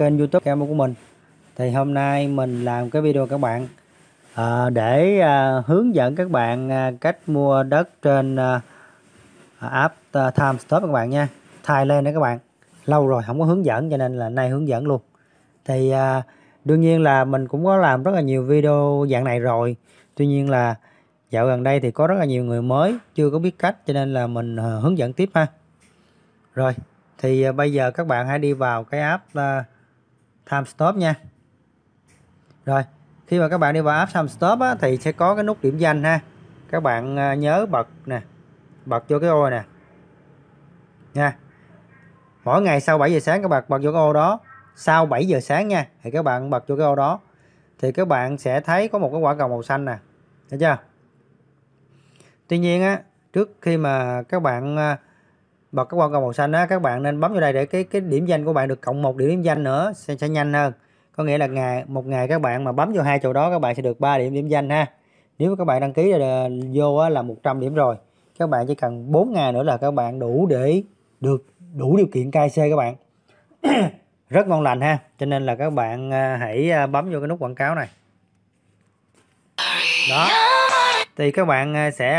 kênh youtube camo của mình thì hôm nay mình làm cái video các bạn à, để à, hướng dẫn các bạn à, cách mua đất trên à, app à, Timestop các bạn nha Thailand đó các bạn lâu rồi không có hướng dẫn cho nên là nay hướng dẫn luôn thì à, đương nhiên là mình cũng có làm rất là nhiều video dạng này rồi tuy nhiên là dạo gần đây thì có rất là nhiều người mới chưa có biết cách cho nên là mình à, hướng dẫn tiếp ha rồi thì à, bây giờ các bạn hãy đi vào cái app à, time stop nha rồi khi mà các bạn đi vào app time stop á, thì sẽ có cái nút điểm danh ha các bạn à, nhớ bật nè bật vô cái ô nè nha mỗi ngày sau 7 giờ sáng các bạn bật vô cái ô đó sau 7 giờ sáng nha thì các bạn bật vô cái ô đó thì các bạn sẽ thấy có một cái quả cầu màu xanh nè thấy chưa tuy nhiên á trước khi mà các bạn à, bật cái quả cầu màu xanh á các bạn nên bấm vô đây để cái cái điểm danh của bạn được cộng một điểm, điểm danh nữa sẽ sẽ nhanh hơn có nghĩa là ngày một ngày các bạn mà bấm vô hai chỗ đó các bạn sẽ được 3 điểm điểm danh ha nếu các bạn đăng ký rồi vô á, là 100 điểm rồi các bạn chỉ cần 4 ngày nữa là các bạn đủ để được đủ điều kiện cai KC các bạn rất ngon lành ha cho nên là các bạn à, hãy à, bấm vô cái nút quảng cáo này đó thì các bạn à, sẽ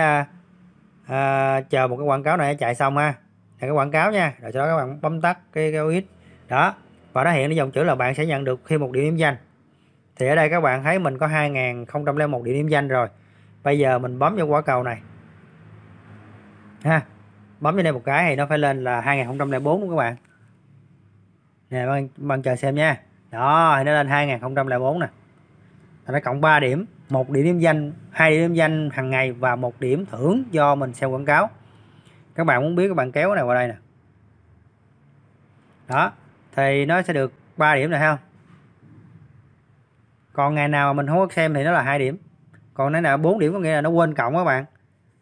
à, chờ một cái quảng cáo này chạy xong ha là cái quảng cáo nha rồi sau đó các bạn bấm tắt cái cái OX đó và nó hiện cái dòng chữ là bạn sẽ nhận được thêm một điểm điểm danh thì ở đây các bạn thấy mình có 2001 điểm điểm danh rồi bây giờ mình bấm vào quả cầu này ha bấm vào đây một cái thì nó phải lên là 2004 đúng các bạn nè bạn, bạn chờ xem nha đó thì nó lên 2004 nè nó cộng 3 điểm một điểm điểm danh hai điểm điểm danh hàng ngày và một điểm thưởng do mình xem quảng cáo các bạn muốn biết các bạn kéo cái này qua đây nè đó thì nó sẽ được 3 điểm này không còn ngày nào mà mình không có xem thì nó là hai điểm còn ngày là 4 điểm có nghĩa là nó quên cộng các bạn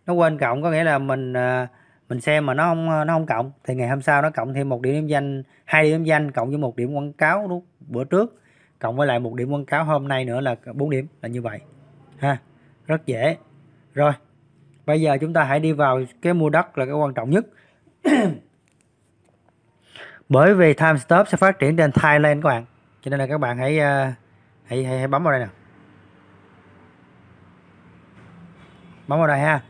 nó quên cộng có nghĩa là mình à, mình xem mà nó không nó không cộng thì ngày hôm sau nó cộng thêm một điểm điểm danh hai điểm, điểm danh cộng với một điểm quảng cáo lúc bữa trước cộng với lại một điểm quảng cáo hôm nay nữa là 4 điểm là như vậy ha rất dễ rồi bây giờ chúng ta hãy đi vào cái mua đất là cái quan trọng nhất bởi vì timestop sẽ phát triển trên Thailand các bạn cho nên là các bạn hãy ờ, hãy, hãy hãy bấm vào đây nè bấm vào đây ha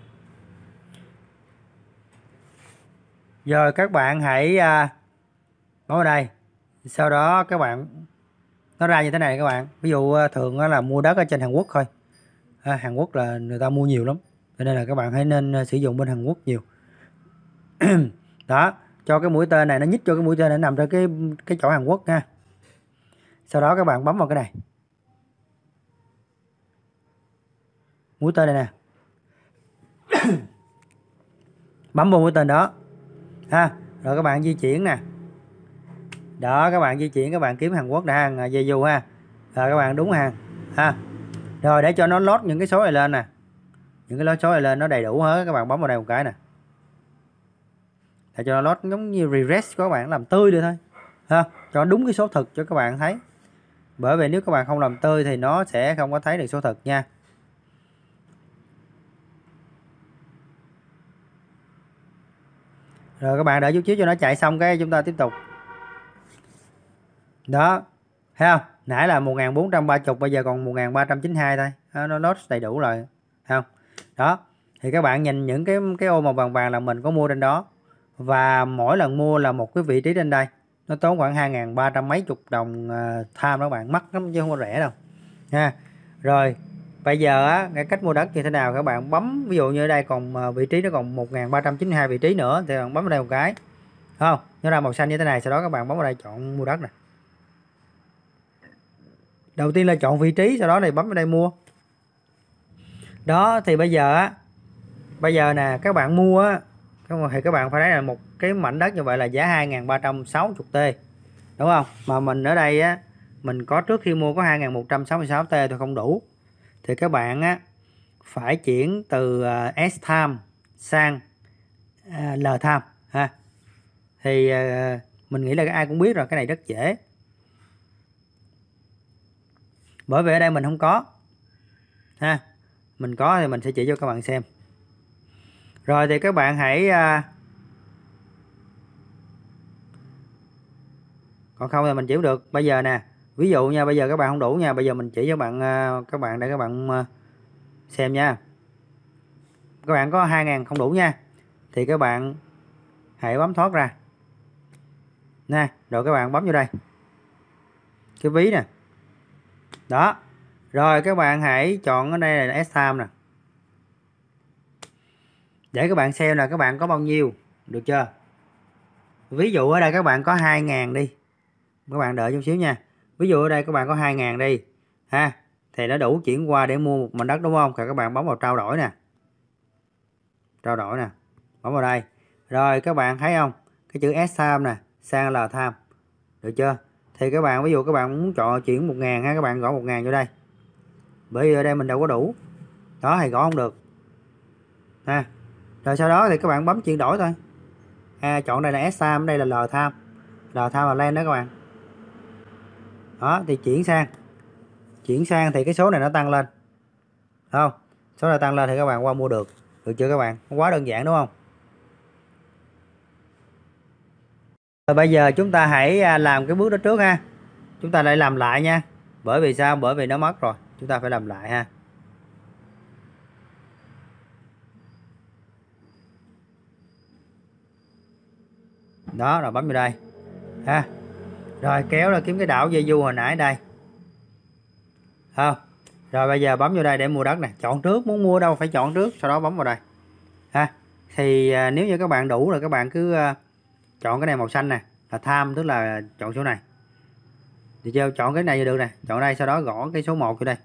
rồi các bạn hãy ờ, bấm vào đây sau đó các bạn nó ra như thế này các bạn ví dụ ờ, thường là mua đất ở trên Hàn Quốc thôi Hàn Quốc là người ta mua nhiều lắm cho nên là các bạn hãy nên ờ, sử dụng bên Hàn Quốc nhiều đó cho cái mũi tên này nó nhích cho cái mũi tên này nằm ra cái cái chỗ Hàn Quốc nha sau đó các bạn bấm vào cái này mũi tên này nè bấm vào mũi tên đó ha rồi các bạn di chuyển nè đó các bạn di chuyển các bạn kiếm Hàn Quốc đang về dù ha rồi các bạn đúng hàng ha rồi để cho nó lót những cái số này lên nè những cái lối số này lên nó đầy đủ hết các bạn bấm vào đây một cái nè để cho nó lót giống như refresh của các bạn làm tươi được thôi ha cho đúng cái số thực cho các bạn thấy bởi vì nếu các bạn không làm tươi thì nó sẽ không có thấy được số thực nha rồi các bạn đợi chút xíu cho nó chạy xong cái chúng ta tiếp tục đó thấy không nãy là 1430 bây giờ còn 1392 thôi nó lót đầy đủ rồi thấy không đó thì các bạn nhìn những cái cái ô màu vàng vàng là mình có mua trên đó và mỗi lần mua là một cái vị trí trên đây nó tốn khoảng hai ngàn ba trăm mấy chục đồng à, tham đó các bạn mắc lắm chứ không có rẻ đâu ha rồi bây giờ á cái cách mua đất như thế nào các bạn bấm ví dụ như ở đây còn à, vị trí nó còn 1392 vị trí nữa thì bạn bấm vào đây một cái không nó ra màu xanh như thế này sau đó các bạn bấm vào đây chọn mua đất nè đầu tiên là chọn vị trí sau đó này bấm vào đây mua đó thì bây giờ á bây giờ nè các bạn mua á thì các bạn phải thấy là một cái mảnh đất như vậy là giá 2.360 t đúng không mà mình ở đây á mình có trước khi mua có 2.166 t thôi không đủ thì các bạn á phải chuyển từ ờ, S time sang ờ, L time ha thì ờ, mình nghĩ là ai cũng biết rồi cái này rất dễ bởi vì ở đây mình không có ha mình có thì mình sẽ chỉ cho các bạn xem rồi thì các bạn hãy à, còn không thì mình chịu được bây giờ nè ví dụ nha bây giờ các bạn không đủ nha bây giờ mình chỉ cho bạn à, các bạn để các bạn à, xem nha các bạn có 2.000 không đủ nha thì các bạn hãy bấm thoát ra nè rồi các bạn bấm vô đây cái ví nè đó rồi các bạn hãy chọn ở đây là s time nè để các bạn xem là các bạn có bao nhiêu được chưa ví dụ ở đây các bạn có 2.000 đi các bạn đợi chút xíu nha ví dụ ở đây các bạn có 2.000 đi ha thì nó đủ chuyển qua để mua một mảnh đất đúng không thì các bạn bấm vào trao đổi nè trao đổi nè bấm vào đây rồi các bạn thấy không cái chữ S time nè sang L tham được chưa thì các bạn ví dụ các bạn muốn chọn chuyển 1.000 ha các bạn gõ 1.000 vô đây bởi vì ở đây mình đâu có đủ đó thì gõ không được ha rồi sau đó thì các bạn bấm chuyển đổi thôi à, chọn đây là S sam đây là L tham L tham là len đó các bạn đó thì chuyển sang chuyển sang thì cái số này nó tăng lên không số này tăng lên thì các bạn qua mua được được chưa các bạn quá đơn giản đúng không rồi bây giờ chúng ta hãy à, làm cái bước đó trước ha chúng ta lại làm lại nha bởi vì sao bởi vì nó mất rồi chúng ta phải làm lại ha đó rồi bấm vào đây ha rồi kéo ra kiếm cái đảo dây du hồi nãy đây không rồi bây giờ bấm vào đây để mua đất nè chọn trước muốn mua đâu phải chọn trước sau đó bấm vào đây ha thì à, nếu như các bạn đủ rồi các bạn cứ à, chọn cái này màu xanh nè là tham tức là chọn chỗ này thì gieo chọn cái này là được nè chọn đây sau đó gõ cái số 1 vô đây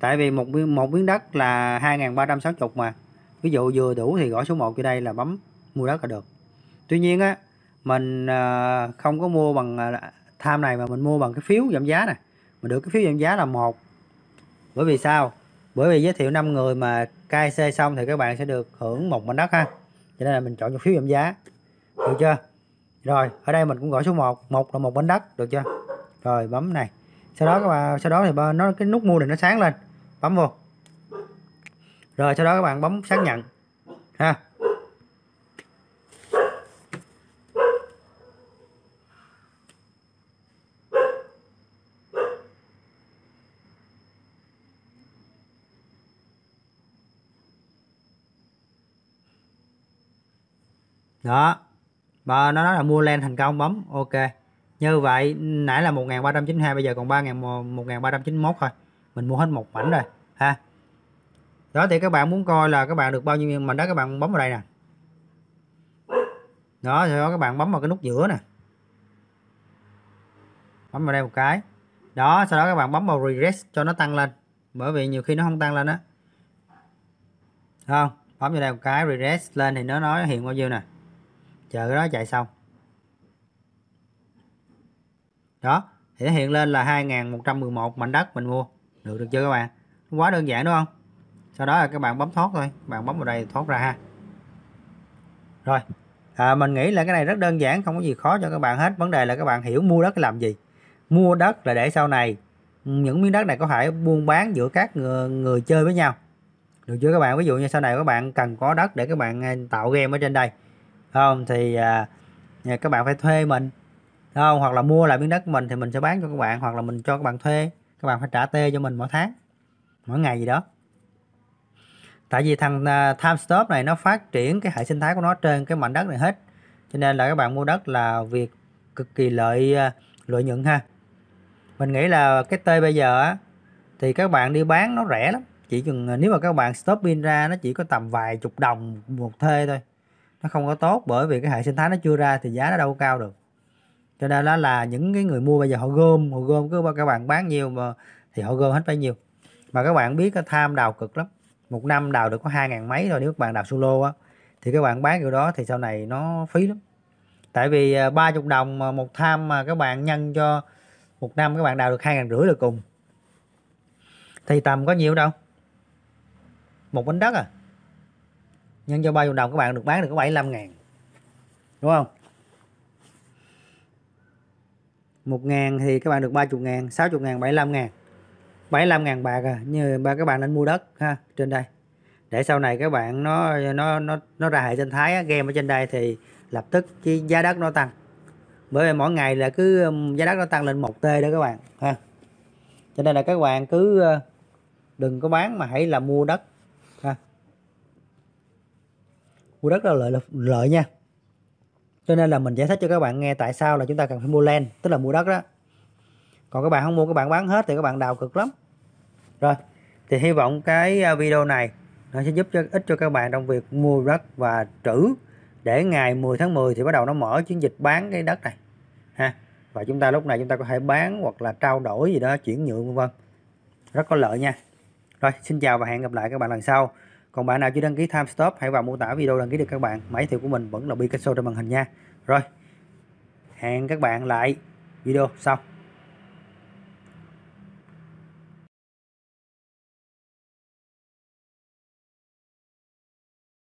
tại vì một một miếng đất là 2360 mà ví dụ vừa đủ thì gõ số 1 vô đây là bấm mua đất là được tuy nhiên á mình ờ, không có mua bằng ờ, tham này mà mình mua bằng cái phiếu giảm giá nè mình được cái phiếu giảm giá là một bởi vì sao bởi vì giới thiệu 5 người mà KC xong thì các bạn sẽ được hưởng một mảnh đất ha cho nên là mình chọn cho phiếu giảm giá được chưa rồi ở đây mình cũng gọi số 1 một là một mảnh đất được chưa rồi bấm này sau đó ờ. các bạn sau đó thì nó cái nút mua này nó sáng lên bấm vô rồi sau đó các bạn bấm xác nhận ha đó và nó nói là mua len thành công bấm ok như vậy nãy là 1392 bây giờ còn 1391 thôi mình mua hết một mảnh rồi ha đó thì các bạn muốn coi là các bạn được bao nhiêu mảnh đó các bạn bấm vào đây nè đó sau đó các bạn bấm vào cái nút giữa nè bấm vào đây một cái đó sau đó các bạn bấm vào regress cho nó tăng lên bởi vì nhiều khi nó không tăng lên á không bấm vào đây một cái regress lên thì nó nói hiện bao nhiêu nè chờ cái đó chạy xong đó thì nó hiện lên là 2111 mảnh đất mình mua được được chưa các bạn quá đơn giản đúng không sau đó là các bạn bấm thoát thôi bạn bấm vào đây thoát ra ha rồi à, mình nghĩ là cái này rất đơn giản không có gì khó cho các bạn hết vấn đề là các bạn hiểu mua đất làm gì mua đất là để sau này những miếng đất này có thể buôn bán giữa các người, người chơi với nhau được chưa các bạn ví dụ như sau này các bạn cần có đất để các bạn à, tạo game ở trên đây không thì à, các bạn phải thuê mình Đúng không hoặc là mua lại miếng đất của mình thì mình sẽ bán cho các bạn hoặc là mình cho các bạn thuê các bạn phải trả tê cho mình mỗi tháng mỗi ngày gì đó tại vì thằng à, time stop này nó phát triển cái hệ sinh thái của nó trên cái mảnh đất này hết cho nên là các bạn mua đất là việc cực kỳ lợi à, lợi nhuận ha mình nghĩ là cái tê bây giờ á thì các bạn đi bán nó rẻ lắm chỉ cần à, nếu mà các bạn stop pin ra nó chỉ có tầm vài chục đồng một thuê thôi nó không có tốt bởi vì cái hệ sinh thái nó chưa ra thì giá nó đâu cao được cho nên đó là những cái người mua bây giờ họ gom họ gom cứ các bạn bán nhiều mà thì họ gom hết bấy nhiêu mà các bạn biết tham đào cực lắm một năm đào được có hai ngàn mấy rồi nếu các bạn đào solo á thì các bạn bán kiểu đó thì sau này nó phí lắm tại vì à, ba chục đồng một tham mà các bạn nhân cho một năm các bạn đào được hai ngàn rưỡi là cùng thì tầm có nhiều đâu một bánh đất à nhân cho ba chục đồng các bạn được bán được có bảy 75 ngàn đúng không 1 ngàn thì các bạn được 30 ngàn 60 ngàn 75 ngàn 75 ngàn bạc à như ba các bạn nên mua đất ha trên đây để sau này các bạn nó nó nó nó ra hệ sinh thái game ở trên đây thì lập tức cái giá đất nó tăng bởi vì mỗi ngày là cứ um, giá đất nó tăng lên 1 t đó các bạn ha cho nên là các bạn cứ ờ, đừng có bán mà hãy là mua đất ha mua đất là lợi lợi nha cho nên là mình giải thích cho các bạn nghe tại sao là chúng ta cần phải mua land tức là mua đất đó còn các bạn không mua các bạn bán hết thì các bạn đào cực lắm rồi thì hy vọng cái à, video này nó sẽ giúp cho ích cho các bạn trong việc mua đất và trữ để ngày 10 tháng 10 thì bắt đầu nó mở chiến dịch bán cái đất này ha và chúng ta lúc này chúng ta có thể bán hoặc là trao đổi gì đó chuyển nhượng vân vân rất có lợi nha rồi xin chào và hẹn gặp lại các bạn lần sau còn bạn nào chưa đăng ký time stop hãy vào mô tả video đăng ký được các bạn. Máy thiệu của mình vẫn là Picasso trên màn hình nha. Rồi, hẹn các bạn lại video sau.